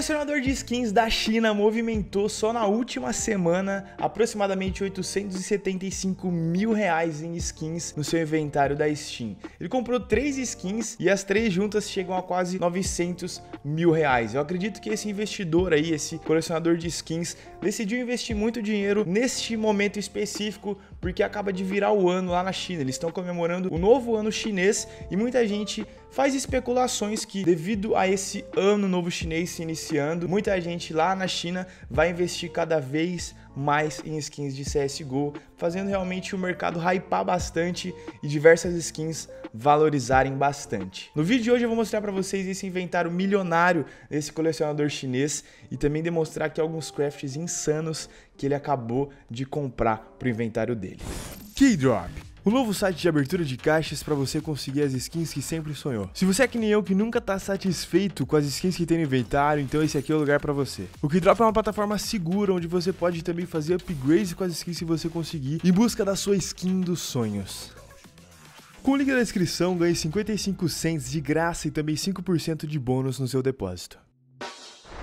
colecionador de skins da China movimentou só na última semana aproximadamente 875 mil reais em skins no seu inventário da Steam. Ele comprou três skins e as três juntas chegam a quase 900 mil reais. Eu acredito que esse investidor aí, esse colecionador de skins, decidiu investir muito dinheiro neste momento específico porque acaba de virar o ano lá na China. Eles estão comemorando o novo ano chinês e muita gente faz especulações que, devido a esse ano novo chinês se iniciando, muita gente lá na China vai investir cada vez mais em skins de CSGO, fazendo realmente o mercado hypar bastante e diversas skins valorizarem bastante. No vídeo de hoje eu vou mostrar para vocês esse inventário milionário desse colecionador chinês e também demonstrar aqui alguns crafts insanos que ele acabou de comprar pro inventário dele. Keydrop o novo site de abertura de caixas para você conseguir as skins que sempre sonhou. Se você é que nem eu que nunca tá satisfeito com as skins que tem no inventário, então esse aqui é o lugar para você. O Kidrop é uma plataforma segura onde você pode também fazer upgrades com as skins que você conseguir em busca da sua skin dos sonhos. Com o link na descrição, ganhe 55 cents de graça e também 5% de bônus no seu depósito.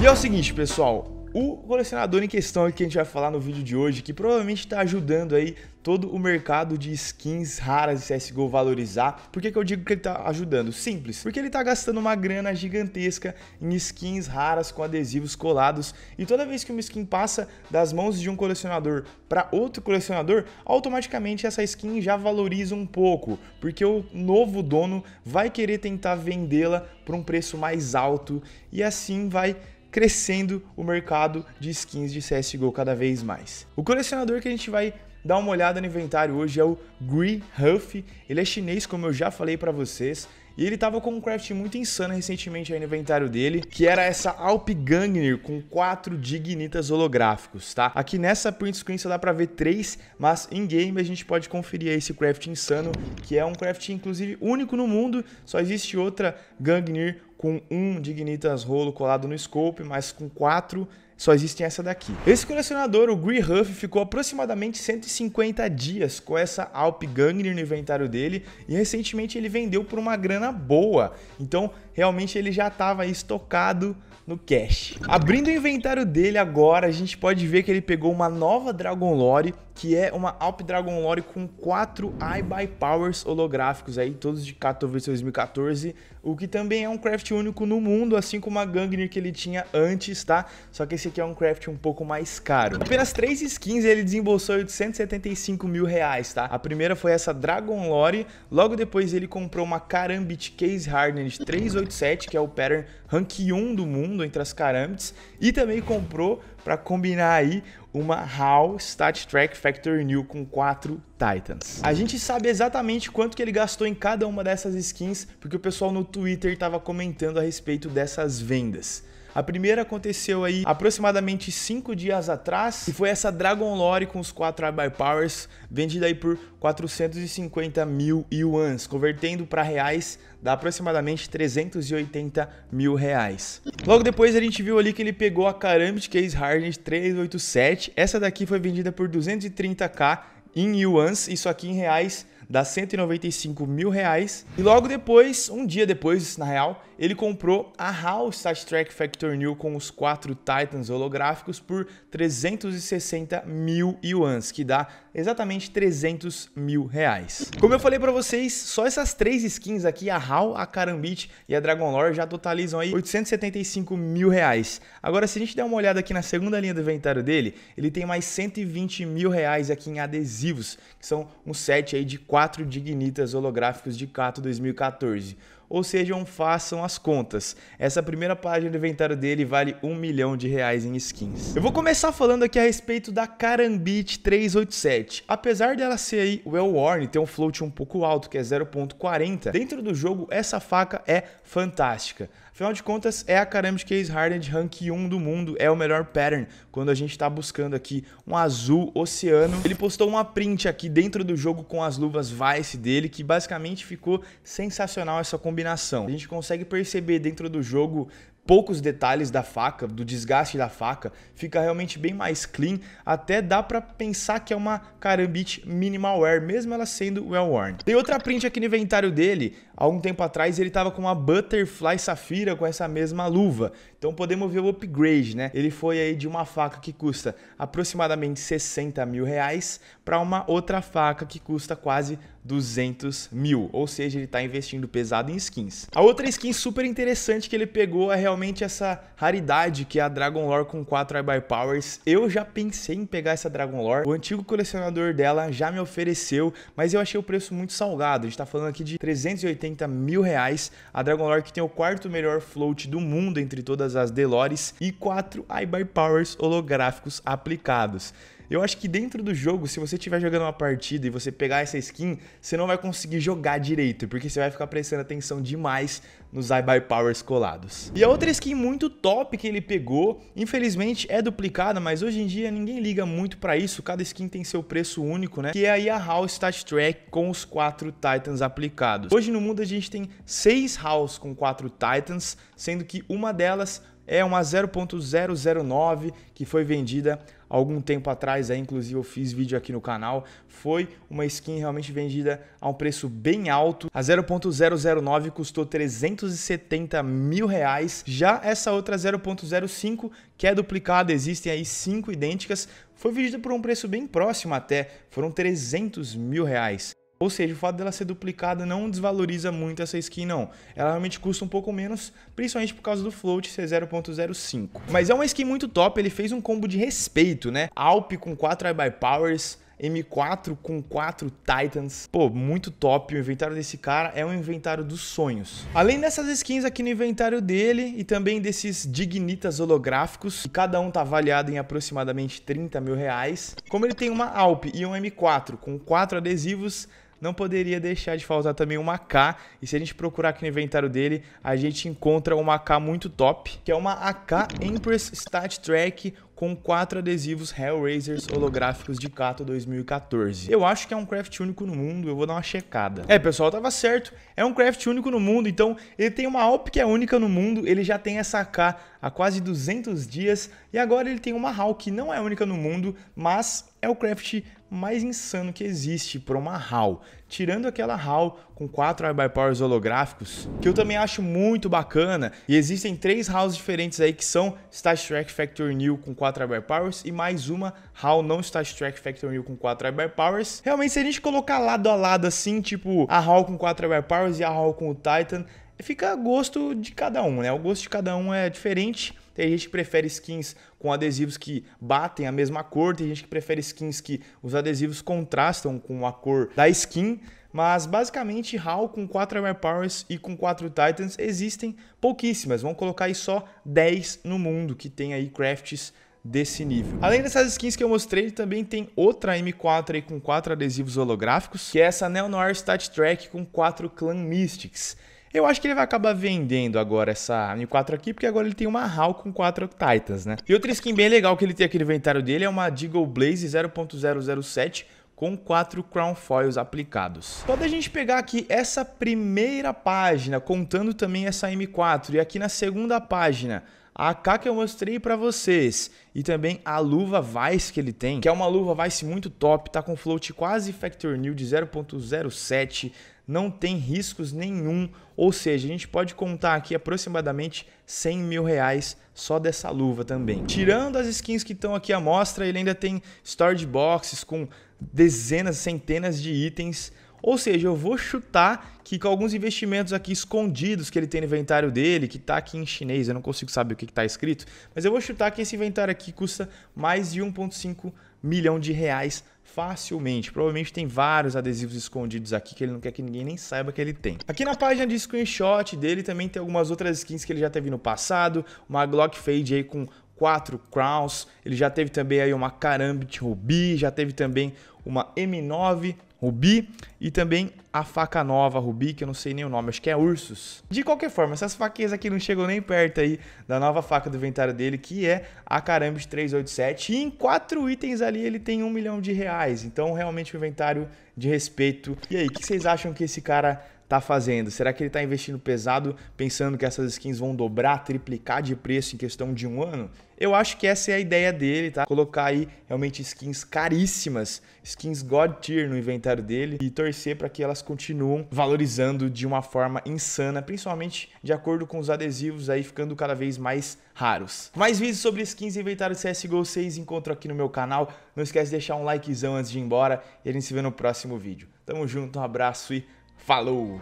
E é o seguinte, pessoal, o colecionador em questão que a gente vai falar no vídeo de hoje, que provavelmente está ajudando aí todo o mercado de skins raras de CSGO valorizar. Por que, que eu digo que ele está ajudando? Simples, porque ele está gastando uma grana gigantesca em skins raras com adesivos colados e toda vez que uma skin passa das mãos de um colecionador para outro colecionador, automaticamente essa skin já valoriza um pouco, porque o novo dono vai querer tentar vendê-la por um preço mais alto e assim vai crescendo o mercado de skins de CSGO cada vez mais. O colecionador que a gente vai dar uma olhada no inventário hoje é o Gri Huff, ele é chinês como eu já falei para vocês, e ele tava com um craft muito insano recentemente aí no inventário dele, que era essa Alp Gangner com quatro dignitas holográficos, tá? Aqui nessa print screen só dá pra ver três, mas em game a gente pode conferir esse craft insano, que é um craft inclusive único no mundo, só existe outra Gangnir com um Dignitas rolo colado no scope, mas com quatro só existe essa daqui. Esse colecionador, o Gree ficou aproximadamente 150 dias com essa Alp Gangner no inventário dele e recentemente ele vendeu por uma grana boa. Então, realmente ele já estava estocado no cash. Abrindo o inventário dele agora, a gente pode ver que ele pegou uma nova Dragon Lore que é uma Alp Dragon Lore com quatro Eye by Powers holográficos aí, todos de Katowice 2014, o que também é um craft único no mundo, assim como a Gangner que ele tinha antes, tá? Só que esse aqui é um craft um pouco mais caro. Apenas três skins ele desembolsou 875 mil reais, tá? A primeira foi essa Dragon Lore, logo depois ele comprou uma Karambit Case Hardened 387, que é o pattern rank 1 do mundo entre as Karambits, e também comprou para combinar aí uma HAL Stat Track Factory New com 4 Titans. A gente sabe exatamente quanto que ele gastou em cada uma dessas skins, porque o pessoal no Twitter estava comentando a respeito dessas vendas. A primeira aconteceu aí aproximadamente 5 dias atrás, e foi essa Dragon Lore com os 4 Abai Powers, vendida aí por 450 mil yuans, convertendo para reais dá aproximadamente 380 mil reais. Logo depois a gente viu ali que ele pegou a Karambit Case Hardened 387, essa daqui foi vendida por 230k em yuans, isso aqui em reais dá 195 mil reais. E logo depois, um dia depois, na real, ele comprou a HAL Star Trek Factor New com os quatro Titans holográficos por 360 mil yuans, que dá exatamente 300 mil reais. Como eu falei para vocês, só essas três skins aqui, a HAL, a Karambit e a Dragon Lore, já totalizam aí 875 mil reais. Agora, se a gente der uma olhada aqui na segunda linha do inventário dele, ele tem mais 120 mil reais aqui em adesivos, que são um set aí de quatro dignitas holográficos de Kato 2014 ou sejam façam as contas. Essa primeira página do inventário dele vale um milhão de reais em skins. Eu vou começar falando aqui a respeito da Karambit 387. Apesar dela ser aí well-worn e ter um float um pouco alto, que é 0.40, dentro do jogo essa faca é fantástica. Afinal de contas, é a Caramba de Case Hardened Rank 1 do mundo, é o melhor pattern quando a gente está buscando aqui um azul oceano. Ele postou uma print aqui dentro do jogo com as luvas Vice dele, que basicamente ficou sensacional essa combinação. A gente consegue perceber dentro do jogo poucos detalhes da faca, do desgaste da faca, fica realmente bem mais clean, até dá para pensar que é uma Karambit minimal wear, mesmo ela sendo well worn. Tem outra print aqui no inventário dele, há um tempo atrás ele estava com uma Butterfly Safira com essa mesma luva. Então podemos ver o upgrade, né? Ele foi aí de uma faca que custa aproximadamente 60 mil reais para uma outra faca que custa quase 200 mil, ou seja, ele está investindo pesado em skins. A outra skin super interessante que ele pegou é realmente essa raridade que é a Dragon Lore com 4 by Powers. Eu já pensei em pegar essa Dragon Lore, o antigo colecionador dela já me ofereceu, mas eu achei o preço muito salgado. A gente está falando aqui de 380 mil reais. A Dragon Lore que tem o quarto melhor float do mundo entre todas todas as Delores e quatro iBuyPowers holográficos aplicados. Eu acho que dentro do jogo, se você estiver jogando uma partida e você pegar essa skin, você não vai conseguir jogar direito, porque você vai ficar prestando atenção demais nos iBuy Powers colados. E a outra skin muito top que ele pegou, infelizmente é duplicada, mas hoje em dia ninguém liga muito pra isso, cada skin tem seu preço único, né? Que é aí a House Stat Track com os quatro Titans aplicados. Hoje no mundo a gente tem seis Halls com quatro Titans, sendo que uma delas é uma 0.009 que foi vendida algum tempo atrás, aí, inclusive eu fiz vídeo aqui no canal, foi uma skin realmente vendida a um preço bem alto. A 0.009 custou 370 mil reais. Já essa outra 0.05, que é duplicada, existem aí cinco idênticas, foi vendida por um preço bem próximo até, foram 300 mil reais. Ou seja, o fato dela ser duplicada não desvaloriza muito essa skin, não. Ela realmente custa um pouco menos, principalmente por causa do float ser 0.05. Mas é uma skin muito top, ele fez um combo de respeito, né? Alp com 4 by Powers, M4 com 4 Titans. Pô, muito top. O inventário desse cara é um inventário dos sonhos. Além dessas skins aqui no inventário dele e também desses dignitas holográficos, que cada um tá avaliado em aproximadamente 30 mil reais. Como ele tem uma Alp e um M4 com 4 adesivos, não poderia deixar de faltar também uma AK. E se a gente procurar aqui no inventário dele, a gente encontra uma AK muito top, que é uma AK Empress Stat Track com quatro adesivos Hellraisers holográficos de Kato 2014. Eu acho que é um craft único no mundo, eu vou dar uma checada. É, pessoal, tava certo. É um craft único no mundo, então ele tem uma AWP que é única no mundo, ele já tem essa AK há quase 200 dias, e agora ele tem uma HAL que não é única no mundo, mas é o craft mais insano que existe para uma HAL, tirando aquela HAL com quatro powers holográficos, que eu também acho muito bacana, e existem três HALs diferentes aí que são Star Trek Factor New com quatro powers e mais uma HAL não Star Trek Factor New com quatro powers. Realmente, se a gente colocar lado a lado assim, tipo a HAL com quatro powers e a HAL com o Titan, fica a gosto de cada um, né? O gosto de cada um é diferente, tem gente que prefere skins com adesivos que batem a mesma cor, tem gente que prefere skins que os adesivos contrastam com a cor da skin. Mas basicamente, HAL com 4 Armor Powers e com 4 Titans existem pouquíssimas. Vamos colocar aí só 10 no mundo que tem aí crafts desse nível. Além dessas skins que eu mostrei, também tem outra M4 aí com 4 adesivos holográficos, que é essa Neo Noir Stat Track com 4 Clan Mystics. Eu acho que ele vai acabar vendendo agora essa M4 aqui, porque agora ele tem uma HAL com 4 Titans, né? E outra skin bem legal que ele tem aqui no inventário dele é uma Deagle Blaze 0.007 com 4 Crown Foils aplicados. Pode a gente pegar aqui essa primeira página, contando também essa M4, e aqui na segunda página a AK que eu mostrei para vocês e também a luva Vice que ele tem, que é uma luva Vice muito top, tá com float quase Factor New de 0.07, não tem riscos nenhum, ou seja, a gente pode contar aqui aproximadamente 100 mil reais só dessa luva também. Tirando as skins que estão aqui à mostra, ele ainda tem storage boxes com dezenas, centenas de itens ou seja, eu vou chutar que com alguns investimentos aqui escondidos que ele tem no inventário dele, que está aqui em chinês, eu não consigo saber o que está escrito, mas eu vou chutar que esse inventário aqui custa mais de 1,5 milhão de reais facilmente. Provavelmente tem vários adesivos escondidos aqui que ele não quer que ninguém nem saiba que ele tem. Aqui na página de screenshot dele também tem algumas outras skins que ele já teve no passado, uma Glock Fade aí com 4 crowns, ele já teve também aí uma Karambit Ruby, já teve também uma M9 Rubi e também a faca nova Rubi, que eu não sei nem o nome, acho que é Ursus. De qualquer forma, essas faquinhas aqui não chegam nem perto aí da nova faca do inventário dele, que é a Carambis 387. E em quatro itens ali ele tem um milhão de reais, então realmente um inventário de respeito. E aí, o que vocês acham que esse cara tá fazendo? Será que ele tá investindo pesado pensando que essas skins vão dobrar, triplicar de preço em questão de um ano? Eu acho que essa é a ideia dele, tá? Colocar aí realmente skins caríssimas, skins God tier no inventário dele e torcer para que elas continuem valorizando de uma forma insana, principalmente de acordo com os adesivos aí ficando cada vez mais raros. Mais vídeos sobre skins e inventário CSGO 6 encontro aqui no meu canal. Não esquece de deixar um likezão antes de ir embora e a gente se vê no próximo vídeo. Tamo junto, um abraço e Falou!